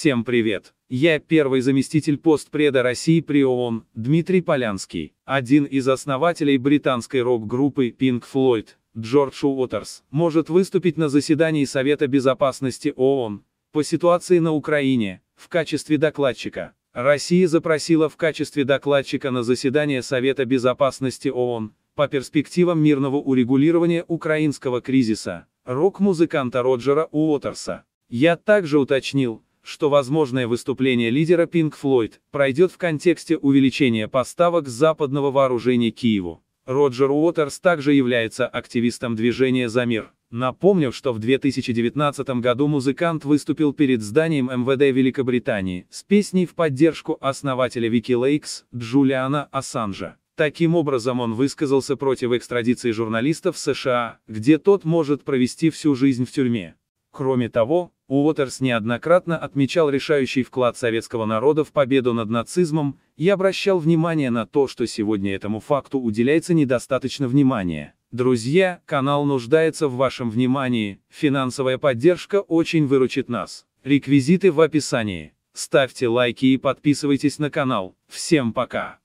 Всем привет! Я первый заместитель постпреда России при ООН, Дмитрий Полянский, один из основателей британской рок-группы Pink Floyd, Джордж Уотерс, может выступить на заседании Совета Безопасности ООН по ситуации на Украине в качестве докладчика. Россия запросила в качестве докладчика на заседание Совета Безопасности ООН по перспективам мирного урегулирования украинского кризиса рок-музыканта Роджера Уотерса. Я также уточнил, что возможное выступление лидера Pink Floyd пройдет в контексте увеличения поставок западного вооружения Киеву. Роджер Уотерс также является активистом движения «За мир», напомнив, что в 2019 году музыкант выступил перед зданием МВД Великобритании с песней в поддержку основателя Wikileaks Джулиана Ассанжа. Таким образом он высказался против экстрадиции журналистов в США, где тот может провести всю жизнь в тюрьме. Кроме того, Уотерс неоднократно отмечал решающий вклад советского народа в победу над нацизмом, и обращал внимание на то, что сегодня этому факту уделяется недостаточно внимания. Друзья, канал нуждается в вашем внимании, финансовая поддержка очень выручит нас. Реквизиты в описании. Ставьте лайки и подписывайтесь на канал. Всем пока!